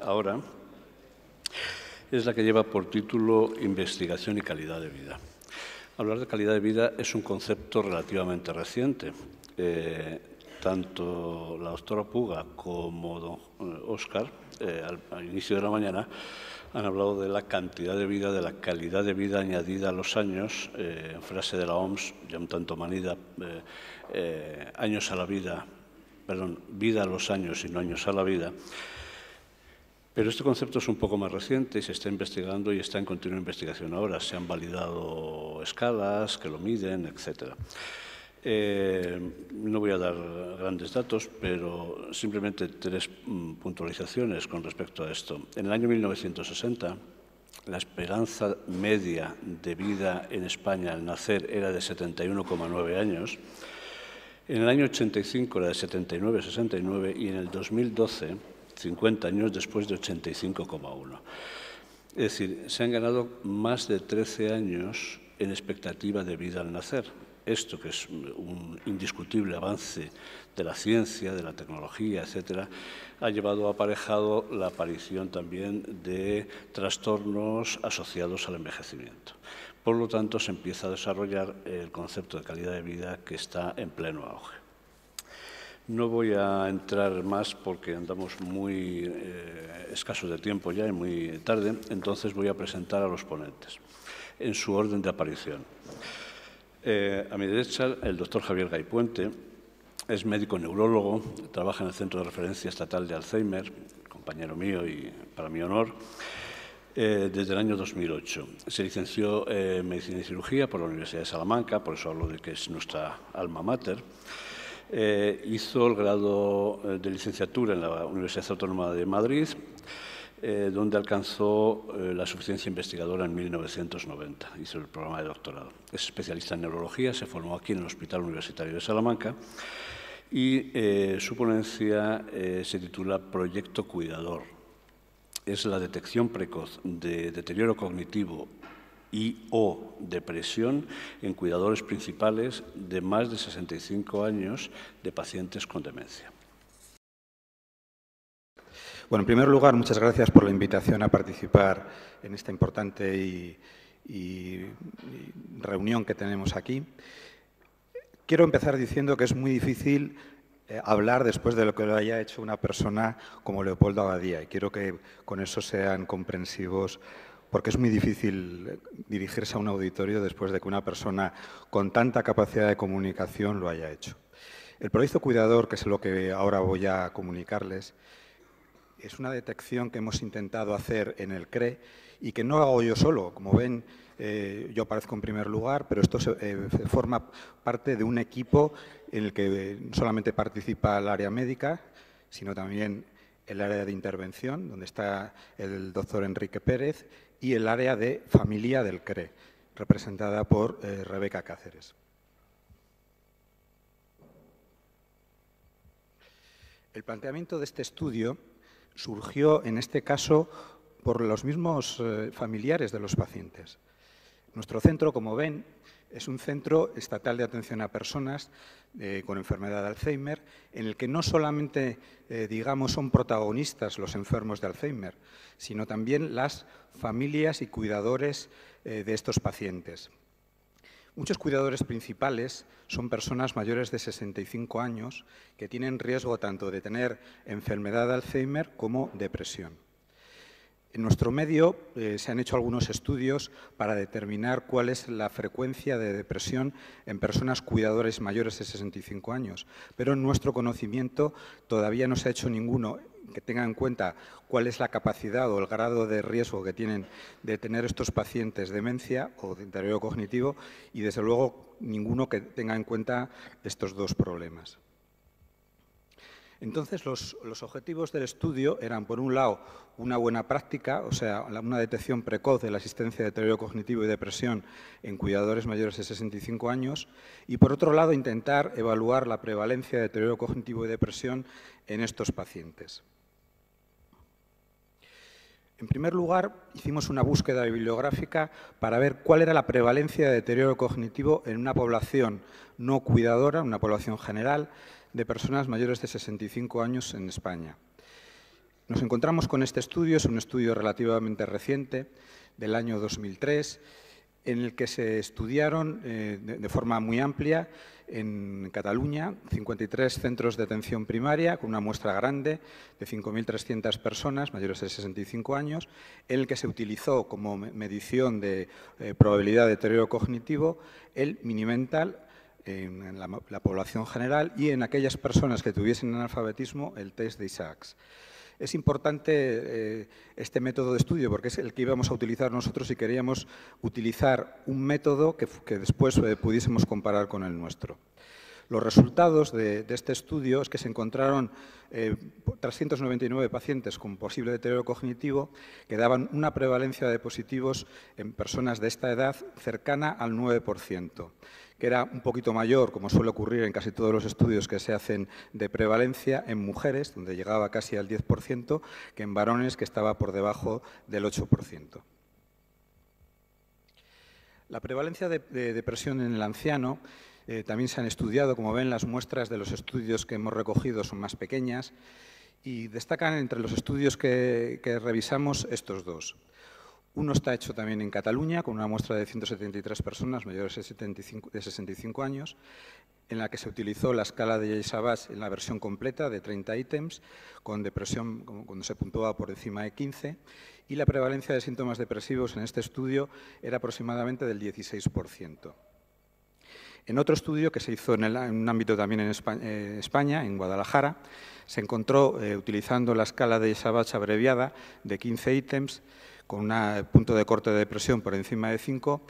ahora, es la que lleva por título Investigación y calidad de vida. Hablar de calidad de vida es un concepto relativamente reciente. Eh, tanto la doctora Puga como don Oscar, eh, eh, al, inicio de la mañana, han hablado de la cantidad de vida, de la calidad de vida añadida a los años, en frase de la OMS, ya un tanto manida, años a la vida, perdón, vida a los años y no años a la vida. Pero este concepto es un poco más reciente y se está investigando y está en continua investigación ahora. Se han validado escalas que lo miden, etc. Eh, no voy a dar grandes datos, pero simplemente tres mm, puntualizaciones con respecto a esto. En el año 1960, la esperanza media de vida en España al nacer era de 71,9 años. En el año 85 la de 79-69 y en el 2012, 50 años después, de 85,1. Es decir, se han ganado más de 13 años en expectativa de vida al nacer. Esto que es un indiscutible avance de la ciencia, de la tecnología, etcétera, ha llevado aparejado la aparición también de trastornos asociados al envejecimiento. Por lo tanto, se empieza a desarrollar el concepto de calidad de vida que está en pleno auge. No voy a entrar más porque andamos muy eh, escasos de tiempo ya y muy tarde, entonces voy a presentar a los ponentes en su orden de aparición. Eh, a mi derecha, el doctor Javier Gaipuente, es médico neurólogo, trabaja en el Centro de Referencia Estatal de Alzheimer, compañero mío y para mi honor. Eh, desde el año 2008. Se licenció en Medicina y Cirugía por la Universidad de Salamanca, por eso hablo de que es nuestra alma mater. Eh, hizo el grado eh, de licenciatura en la Universidad Autónoma de Madrid, donde alcanzó la suficiencia investigadora en 1990. Hizo el programa de doctorado. Es especialista en neurología, se formó aquí en el Hospital Universitario de Salamanca y su ponencia se titula Proyecto Cuidador es la detección precoz de deterioro cognitivo y o depresión en cuidadores principales de más de 65 años de pacientes con demencia. Bueno, en primer lugar, muchas gracias por la invitación a participar en esta importante reunión que tenemos aquí. Quiero empezar diciendo que es muy difícil eh, hablar después de lo que lo haya hecho una persona como Leopoldo Abadía. Y quiero que con eso sean comprensivos, porque es muy difícil eh, dirigirse a un auditorio después de que una persona con tanta capacidad de comunicación lo haya hecho. El proyecto Cuidador, que es lo que ahora voy a comunicarles, es una detección que hemos intentado hacer en el CRE y que no hago yo solo. Como ven, eh, yo aparezco en primer lugar, pero esto forma parte de un equipo en el que no solamente participa el área médica, sino también el área de intervención, donde está el doctor Enrique Pérez, y el área de familia del CRE, representada por eh, Rebeca Cáceres. El planteamiento de este estudio surgió, en este caso, por los mismos eh, familiares de los pacientes. Nuestro centro, como ven, es un centro estatal de atención a personas eh, con enfermedad de Alzheimer, en el que no solamente, eh, digamos, son protagonistas los enfermos de Alzheimer, sino también las familias y cuidadores eh, de estos pacientes. Muchos cuidadores principales son personas mayores de 65 años que tienen riesgo tanto de tener enfermedad de Alzheimer como depresión. En nuestro medio eh, se han hecho algunos estudios para determinar cuál es la frecuencia de depresión en personas cuidadores mayores de 65 años, pero en nuestro conocimiento todavía no se ha hecho ninguno que tenga en cuenta cuál es la capacidad o el grado de riesgo que tienen de tener estos pacientes demencia o de deterioro cognitivo y, desde luego, ninguno que tenga en cuenta estos dos problemas. Entonces, los, objetivos del estudio eran, por un lado, una buena práctica, o sea, una detección precoz de la existencia de deterioro cognitivo y depresión en cuidadores mayores de 65 años, y por otro lado, intentar evaluar la prevalencia de deterioro cognitivo y depresión en estos pacientes. En primer lugar, hicimos una búsqueda bibliográfica para ver cuál era la prevalencia de deterioro cognitivo en una población no cuidadora, una población general, de personas mayores de 65 años en España. Nos encontramos con este estudio, es un estudio relativamente reciente, del año 2003, en el que se estudiaron eh, de, forma muy amplia en Cataluña 53 centros de atención primaria con una muestra grande de 5.300 personas mayores de 65 años, en el que se utilizó como medición de eh, probabilidad de deterioro cognitivo el Mental en la, población general y en aquellas personas que tuviesen analfabetismo el test de Isaacs. Es importante eh, este método de estudio porque es el que íbamos a utilizar nosotros y queríamos utilizar un método que, después eh, pudiésemos comparar con el nuestro. Los resultados de, este estudio es que se encontraron 399 eh, pacientes con posible deterioro cognitivo que daban una prevalencia de positivos en personas de esta edad cercana al 9% que era un poquito mayor, como suele ocurrir en casi todos los estudios que se hacen de prevalencia en mujeres, donde llegaba casi al 10%, que en varones, que estaba por debajo del 8%. La prevalencia de, depresión en el anciano eh, también se han estudiado, como ven, las muestras de los estudios que hemos recogido son más pequeñas y destacan entre los estudios que, revisamos estos dos. Uno está hecho también en Cataluña, con una muestra de 173 personas mayores de, 65 años, en la que se utilizó la escala de Sabás en la versión completa de 30 ítems, con depresión cuando se puntuaba por encima de 15, y la prevalencia de síntomas depresivos en este estudio era aproximadamente del 16%. En otro estudio que se hizo en, un ámbito también en eh, España, en Guadalajara, se encontró, eh, utilizando la escala de Sabach abreviada de 15 ítems, con un eh, punto de corte de depresión por encima de 5,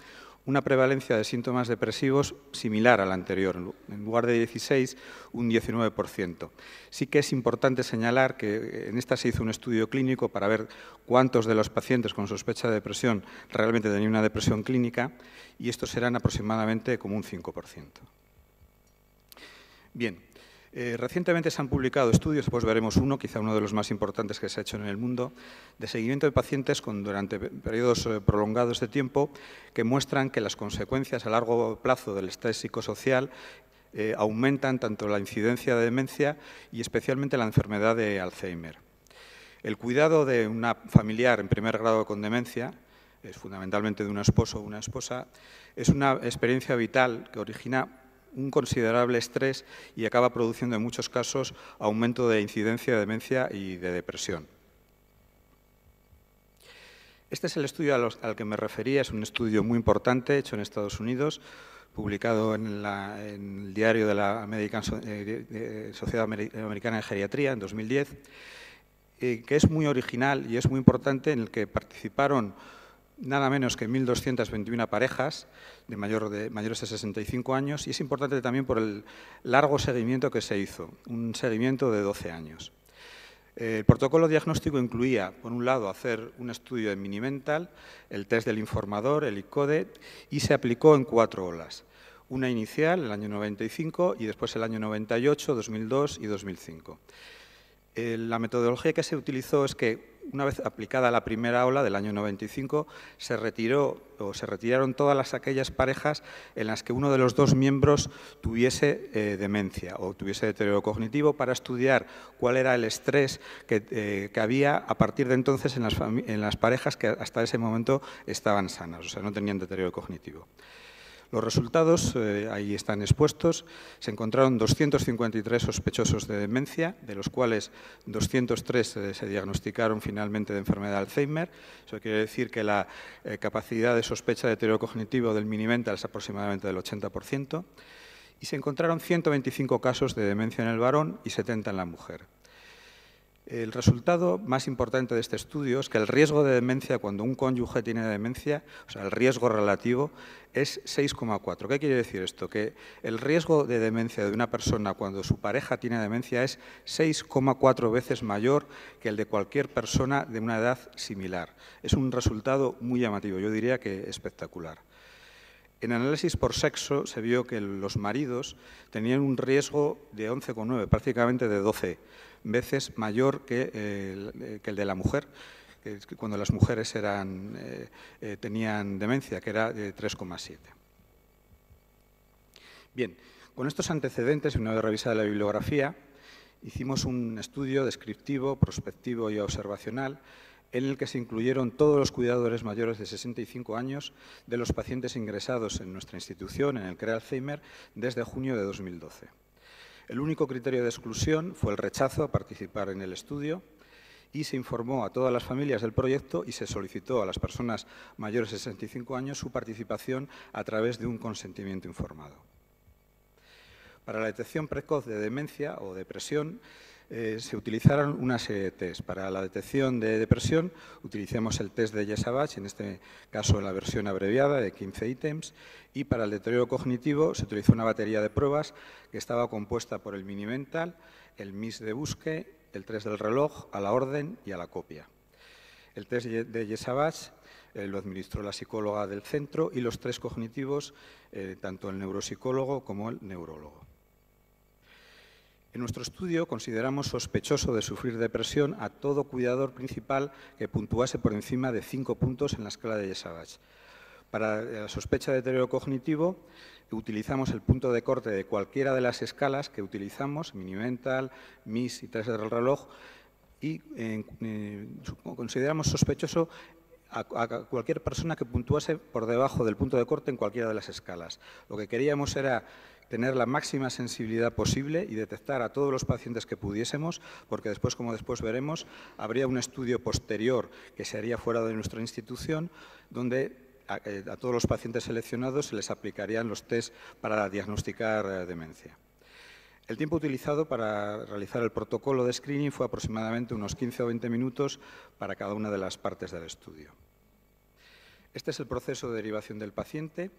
una prevalencia de síntomas depresivos similar a la anterior, en lugar de 16, un 19%. Sí que es importante señalar que eh, en esta se hizo un estudio clínico para ver cuántos de los pacientes con sospecha de depresión realmente tenían una depresión clínica y estos eran aproximadamente como un 5%. Bien, eh, recientemente se han publicado estudios, pues veremos uno, quizá uno de los más importantes que se ha hecho en el mundo, de seguimiento de pacientes con, durante periodos eh, prolongados de tiempo que muestran que las consecuencias a largo plazo del estrés psicosocial eh, aumentan tanto la incidencia de demencia y especialmente la enfermedad de Alzheimer. El cuidado de una familiar en primer grado con demencia, es fundamentalmente de un esposo o una esposa, es una experiencia vital que origina un considerable estrés y acaba produciendo en muchos casos aumento de incidencia de demencia y de depresión. Este es el estudio al que me refería, es un estudio muy importante hecho en Estados Unidos, publicado en, el diario de la eh, Sociedad Americana de Geriatría en 2010, eh, que es muy original y es muy importante en el que participaron nada menos que 1.221 parejas de, mayor de, mayores de 65 años y es importante también por el largo seguimiento que se hizo, un seguimiento de 12 años. El protocolo diagnóstico incluía, por un lado, hacer un estudio en Minimental, el test del informador, el ICODE, y se aplicó en cuatro olas. Una inicial, el año 95, y después el año 98, 2002 y 2005. Eh, la metodología que se utilizó es que una vez aplicada la primera ola del año 95, se retiró o se retiraron todas aquellas parejas en las que uno de los dos miembros tuviese eh, demencia o tuviese deterioro cognitivo para estudiar cuál era el estrés que, eh, había a partir de entonces en las, en las parejas que hasta ese momento estaban sanas, o sea, no tenían deterioro cognitivo. Los resultados, eh, ahí están expuestos, se encontraron 253 sospechosos de demencia, de los cuales 203 eh, se diagnosticaron finalmente de enfermedad de Alzheimer. Eso quiere decir que la eh, capacidad de sospecha de deterioro cognitivo del mini-mental es aproximadamente del 80%. Y se encontraron 125 casos de demencia en el varón y 70 en la mujer. El resultado más importante de este estudio es que el riesgo de demencia cuando un cónyuge tiene demencia, o sea, el riesgo relativo, es 6,4. ¿Qué quiere decir esto? Que el riesgo de demencia de una persona cuando su pareja tiene demencia es 6,4 veces mayor que el de cualquier persona de una edad similar. Es un resultado muy llamativo, yo diría que espectacular. En análisis por sexo se vio que los maridos tenían un riesgo de 11,9, prácticamente de 12 veces mayor eh, que, el de la mujer cuando las mujeres eh, eh, tenían demencia, que era de 3,7. Bien, con estos antecedentes, una vez revisada la bibliografía, hicimos un estudio descriptivo, prospectivo y observacional en el que se incluyeron todos los cuidadores mayores de 65 años de los pacientes ingresados en nuestra institución, en el CREA Alzheimer, desde junio de 2012. El único criterio de exclusión fue el rechazo a participar en el estudio y se informó a todas las familias del proyecto y se solicitó a las personas mayores de 65 años su participación a través de un consentimiento informado. Para la detección precoz de demencia o depresión, eh, se utilizaron una serie de test. Para la detección de depresión utilizamos el test de Yesabach, en este caso la versión abreviada de 15 ítems, y para el deterioro cognitivo se utilizó una batería de pruebas que estaba compuesta por el mini-mental, el MIS de busque, el test del reloj, a la orden y a la copia. El test de Yesabach eh, lo administró la psicóloga del centro y los tres cognitivos, eh, tanto el neuropsicólogo como el neurólogo. En nuestro estudio consideramos sospechoso de sufrir depresión a todo cuidador principal que puntuase por encima de cinco puntos en la escala de Yesavach. Para la sospecha de deterioro cognitivo utilizamos el punto de corte de cualquiera de las escalas que utilizamos, Minimental, MIS y Tres del reloj, y eh, consideramos sospechoso a, cualquier persona que puntuase por debajo del punto de corte en cualquiera de las escalas. Lo que queríamos era tener la máxima sensibilidad posible y detectar a todos los pacientes que pudiésemos, porque después, como después veremos, habría un estudio posterior que se haría fuera de nuestra institución, donde a, eh, todos los pacientes seleccionados se les aplicarían los test para diagnosticar eh, demencia. El tiempo utilizado para realizar el protocolo de screening fue aproximadamente unos 15 o 20 minutos para cada una de las partes del estudio. Este es el proceso de derivación del paciente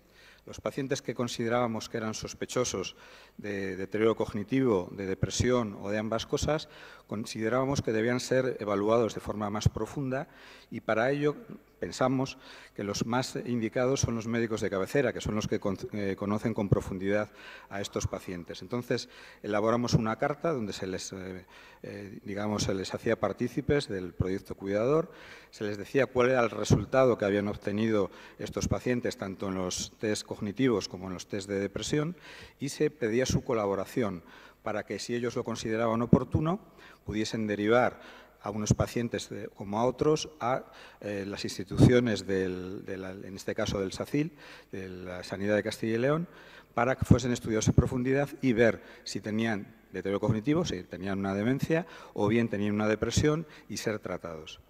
los pacientes que considerábamos que eran sospechosos de deterioro cognitivo, de depresión o de ambas cosas, considerábamos que debían ser evaluados de forma más profunda y para ello pensamos que los más indicados son los médicos de cabecera, que son los que eh, conocen con profundidad a estos pacientes. Entonces, elaboramos una carta donde se les, eh, eh, digamos, se les hacía partícipes del proyecto cuidador, se les decía cuál era el resultado que habían obtenido estos pacientes, tanto en los test cognitivos como en los test de depresión, y se pedía su colaboración para que si ellos lo consideraban oportuno pudiesen derivar a unos pacientes como a otros a eh, las instituciones, en este caso del SACIL, de la Sanidad de Castilla y León, para que fuesen estudiados en profundidad y ver si tenían deterioro cognitivo, si tenían una demencia o bien tenían una depresión y ser tratados.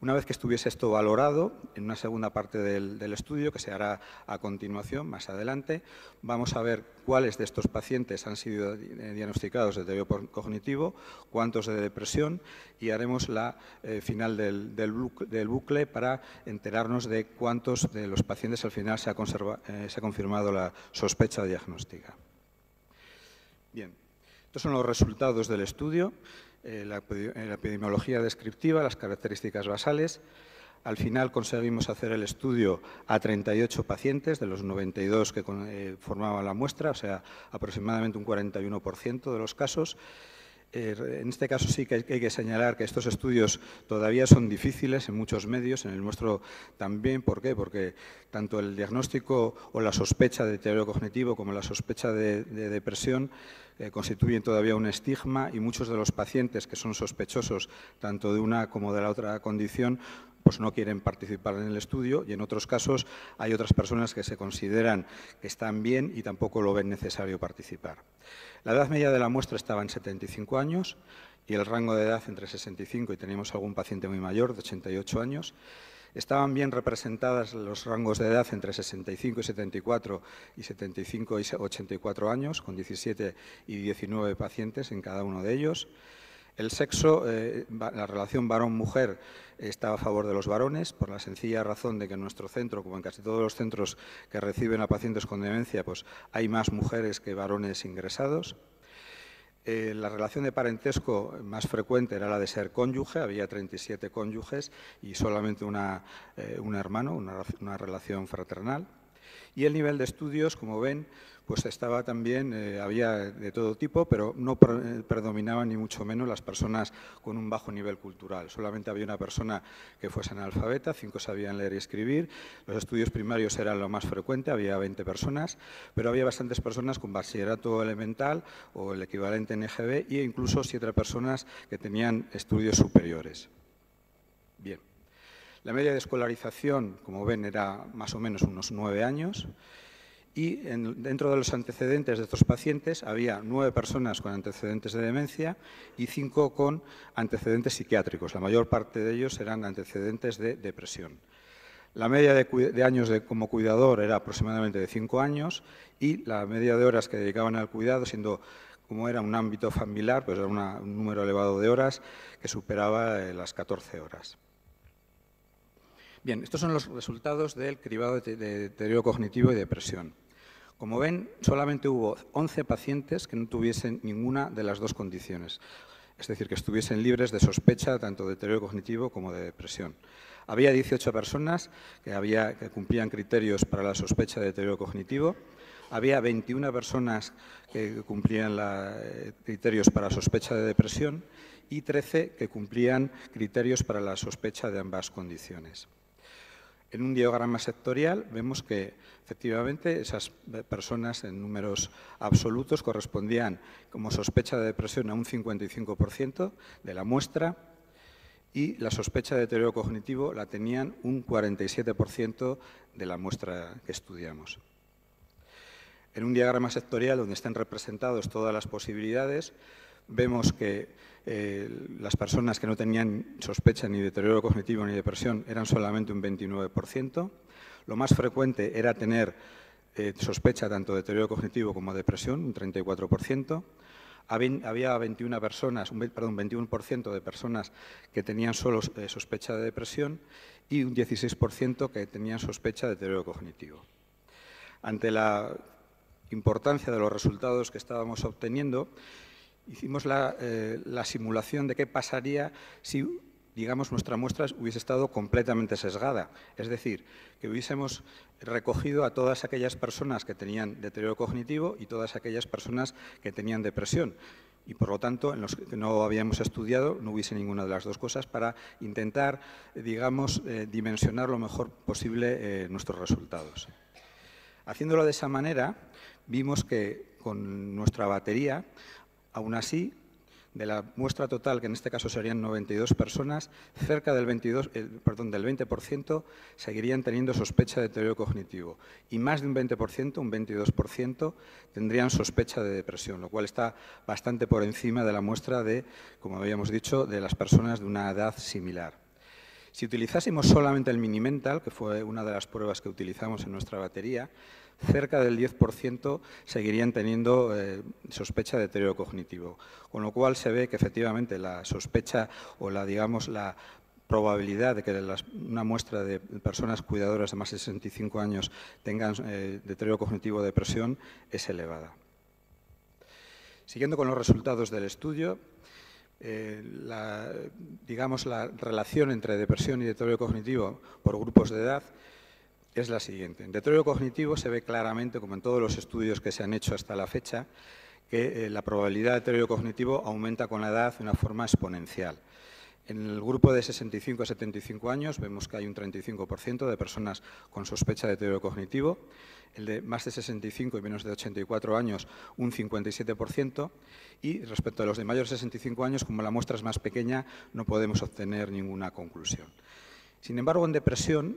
Una vez que estuviese esto valorado, en una segunda parte del, estudio, que se hará a continuación, más adelante, vamos a ver cuáles de estos pacientes han sido eh, diagnosticados de deterioro cognitivo, cuántos de depresión, y haremos la eh, final del, bucle, para enterarnos de cuántos de los pacientes al final se eh, se ha confirmado la sospecha diagnóstica. Bien, estos son los resultados del estudio. Eh, eh, la, epidemiología descriptiva, las características basales. Al final conseguimos hacer el estudio a 38 pacientes de los 92 que eh, formaban la muestra, o sea, aproximadamente un 41% de los casos. Eh, en este caso sí que hay que señalar que estos estudios todavía son difíciles en muchos medios, en el nuestro también. ¿Por qué? Porque tanto el diagnóstico o la sospecha de deterioro cognitivo como la sospecha de, depresión eh, constituyen todavía un estigma y muchos de los pacientes que son sospechosos tanto de una como de la otra condición pues no quieren participar en el estudio y en otros casos hay otras personas que se consideran que están bien y tampoco lo ven necesario participar. La edad media de la muestra estaba en 75 años y el rango de edad entre 65 y tenemos algún paciente muy mayor de 88 años. Estaban bien representadas los rangos de edad entre 65 y 74 y 75 y 84 años, con 17 y 19 pacientes en cada uno de ellos. El sexo, eh, la relación varón-mujer está a favor de los varones, por la sencilla razón de que en nuestro centro, como en casi todos los centros que reciben a pacientes con demencia, pues hay más mujeres que varones ingresados. Eh, la relación de parentesco más frecuente era la de ser cónyuge, había 37 cónyuges y solamente una, eh, un hermano, una relación fraternal. Y el nivel de estudios, como ven, pues estaba también, eh, había de todo tipo, pero no eh, predominaban ni mucho menos las personas con un bajo nivel cultural. Solamente había una persona que fuese analfabeta, cinco sabían leer y escribir. Los estudios primarios eran lo más frecuente, había 20 personas, pero había bastantes personas con bachillerato elemental o el equivalente en EGB e incluso siete personas que tenían estudios superiores. Bien. La media de escolarización, como ven, era más o menos unos nueve años y dentro de los antecedentes de estos pacientes había nueve personas con antecedentes de demencia y cinco con antecedentes psiquiátricos. La mayor parte de ellos eran antecedentes de depresión. La media de, años como cuidador era aproximadamente de cinco años y la media de horas que dedicaban al cuidado, siendo como era un ámbito familiar, pues era un número elevado de horas que superaba eh, las 14 horas. Bien, estos son los resultados del cribado de deterioro cognitivo y depresión. Como ven, solamente hubo 11 pacientes que no tuviesen ninguna de las dos condiciones, es decir, que estuviesen libres de sospecha tanto de deterioro cognitivo como de depresión. Había 18 personas que, cumplían criterios para la sospecha de deterioro cognitivo, había 21 personas que cumplían eh, criterios para sospecha de depresión y 13 que cumplían criterios para la sospecha de ambas condiciones. En un diagrama sectorial vemos que efectivamente esas personas en números absolutos correspondían como sospecha de depresión a un 55% de la muestra y la sospecha de deterioro cognitivo la tenían un 47% de la muestra que estudiamos. En un diagrama sectorial donde están representadas todas las posibilidades, vemos que eh, las personas que no tenían sospecha ni de deterioro cognitivo ni depresión eran solamente un 29%. Lo más frecuente era tener eh, sospecha tanto de deterioro cognitivo como depresión, un 34%. Había 21 personas, un, 21% de personas que tenían solo eh, sospecha de depresión y un 16% que tenían sospecha de deterioro cognitivo. Ante la importancia de los resultados que estábamos obteniendo, hicimos eh, la, simulación de qué pasaría si, digamos, nuestra muestra hubiese estado completamente sesgada. Es decir, que hubiésemos recogido a todas aquellas personas que tenían deterioro cognitivo y todas aquellas personas que tenían depresión. Y por lo tanto, en los que no habíamos estudiado, no hubiese ninguna de las dos cosas para intentar, digamos, eh, dimensionar lo mejor posible eh, nuestros resultados. Haciéndolo de esa manera, vimos que con nuestra batería Aún así, de la muestra total, que en este caso serían 92 personas, cerca del, 22, eh, del 20% seguirían teniendo sospecha de deterioro cognitivo y más de un 20%, un 22%, tendrían sospecha de depresión, lo cual está bastante por encima de la muestra de, como habíamos dicho, de las personas de una edad similar. Si utilizásemos solamente el mini-mental, que fue una de las pruebas que utilizamos en nuestra batería, cerca del 10% seguirían teniendo eh, sospecha de deterioro cognitivo. Con lo cual se ve que efectivamente la sospecha o la, digamos, la probabilidad de que una muestra de personas cuidadoras de más de 65 años tengan eh, deterioro cognitivo o depresión es elevada. Siguiendo con los resultados del estudio, eh, digamos, la relación entre depresión y deterioro cognitivo por grupos de edad es la siguiente. En deterioro cognitivo se ve claramente, como en todos los estudios que se han hecho hasta la fecha, que eh, la probabilidad de deterioro cognitivo aumenta con la edad de una forma exponencial. En el grupo de 65 a 75 años vemos que hay un 35% de personas con sospecha de deterioro cognitivo, el de más de 65 y menos de 84 años un 57% y respecto a los de mayores de 65 años, como la muestra es más pequeña, no podemos obtener ninguna conclusión. Sin embargo, en depresión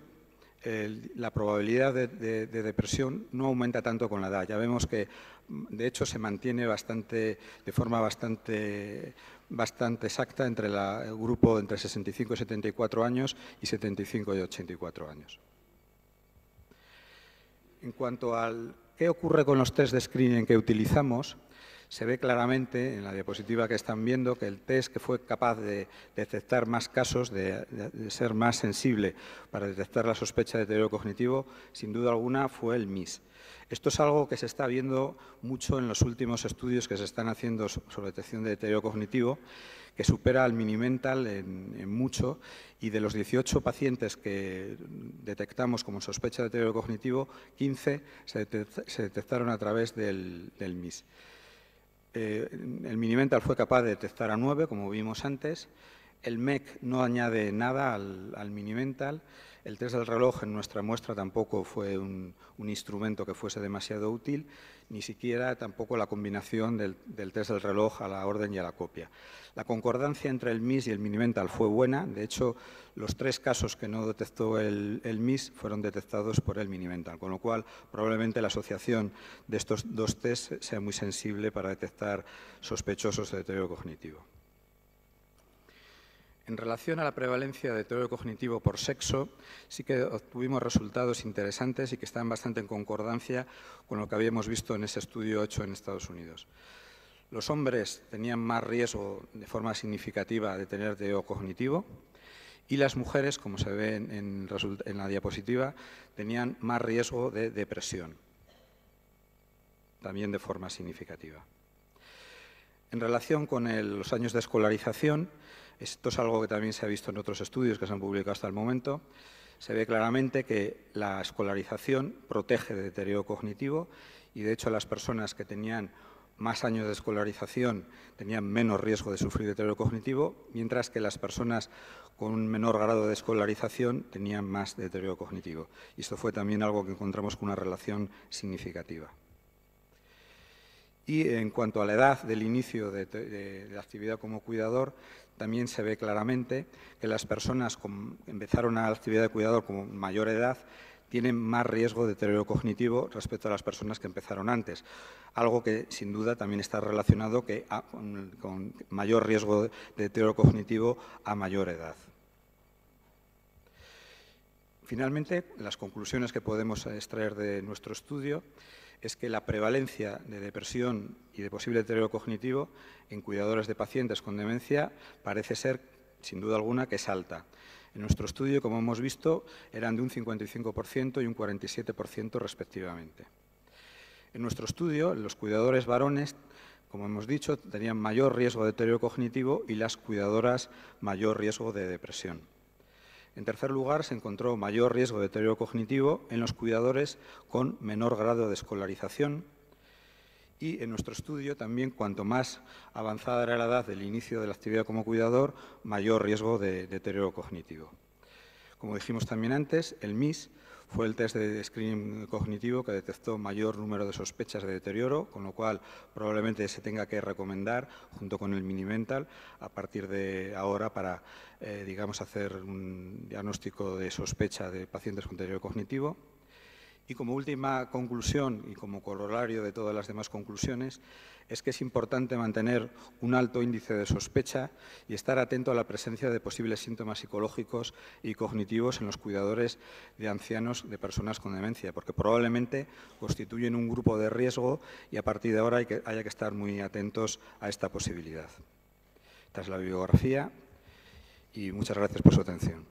la probabilidad de, depresión no aumenta tanto con la edad. Ya vemos que, mm, de hecho, se mantiene bastante, de forma bastante, exacta entre el grupo entre 65 y 74 años y 75 y 84 años. En cuanto al qué ocurre con los test de screening que utilizamos, se ve claramente en la diapositiva que están viendo que el test que fue capaz de detectar más casos, de, ser más sensible para detectar la sospecha de deterioro cognitivo, sin duda alguna fue el MIS. Esto es algo que se está viendo mucho en los últimos estudios que se están haciendo sobre detección de deterioro cognitivo, que supera al minimental en, en mucho, y de los 18 pacientes que detectamos como sospecha de deterioro cognitivo, 15 se, detectaron a través del MIS. Eh, el Minimental fue capaz de detectar a nueve, como vimos antes, el MEC no añade nada al, Minimental. El test del reloj en nuestra muestra tampoco fue un, instrumento que fuese demasiado útil, ni siquiera tampoco la combinación del, test del reloj a la orden y a la copia. La concordancia entre el MIS y el Minimental fue buena. De hecho, los tres casos que no detectó el, el MIS fueron detectados por el Minimental, con lo cual probablemente la asociación de estos dos tests sea muy sensible para detectar sospechosos de deterioro cognitivo. En relación a la prevalencia de deterioro cognitivo por sexo, sí que obtuvimos resultados interesantes y que están bastante en concordancia con lo que habíamos visto en ese estudio hecho en Estados Unidos. Los hombres tenían más riesgo de forma significativa de tener deterioro cognitivo y las mujeres, como se ve en, la diapositiva, tenían más riesgo de depresión, también de forma significativa. En relación con los años de escolarización, esto es algo que también se ha visto en otros estudios que se han publicado hasta el momento. Se ve claramente que la escolarización protege de deterioro cognitivo y, de hecho, las personas que tenían más años de escolarización tenían menos riesgo de sufrir deterioro cognitivo, mientras que las personas con un menor grado de escolarización tenían más deterioro cognitivo. Y esto fue también algo que encontramos con una relación significativa. Y en cuanto a la edad del inicio de, la actividad como cuidador, también se ve claramente que las personas que empezaron a la actividad de cuidador con mayor edad tienen más riesgo de deterioro cognitivo respecto a las personas que empezaron antes. Algo que sin duda también está relacionado con, con, mayor riesgo de deterioro cognitivo a mayor edad. Finalmente, las conclusiones que podemos extraer de nuestro estudio es que la prevalencia de depresión y de posible deterioro cognitivo en cuidadores de pacientes con demencia parece ser, sin duda alguna, que es alta. En nuestro estudio, como hemos visto, eran de un 55% y un 47% respectivamente. En nuestro estudio, los cuidadores varones, como hemos dicho, tenían mayor riesgo de deterioro cognitivo y las cuidadoras mayor riesgo de depresión. En tercer lugar, se encontró mayor riesgo de deterioro cognitivo en los cuidadores con menor grado de escolarización. Y en nuestro estudio también, cuanto más avanzada era la edad del inicio de la actividad como cuidador, mayor riesgo de deterioro cognitivo. Como dijimos también antes, el MIS fue el test de screening cognitivo que detectó mayor número de sospechas de deterioro, con lo cual probablemente se tenga que recomendar, junto con el Minimental, a partir de ahora para, eh, digamos, hacer un diagnóstico de sospecha de pacientes con deterioro cognitivo. Y como última conclusión y como corolario de todas las demás conclusiones, es que es importante mantener un alto índice de sospecha y estar atento a la presencia de posibles síntomas psicológicos y cognitivos en los cuidadores de ancianos de personas con demencia, porque probablemente constituyen un grupo de riesgo y a partir de ahora hay que, haya que estar muy atentos a esta posibilidad. Esta es la bibliografía y muchas gracias por su atención.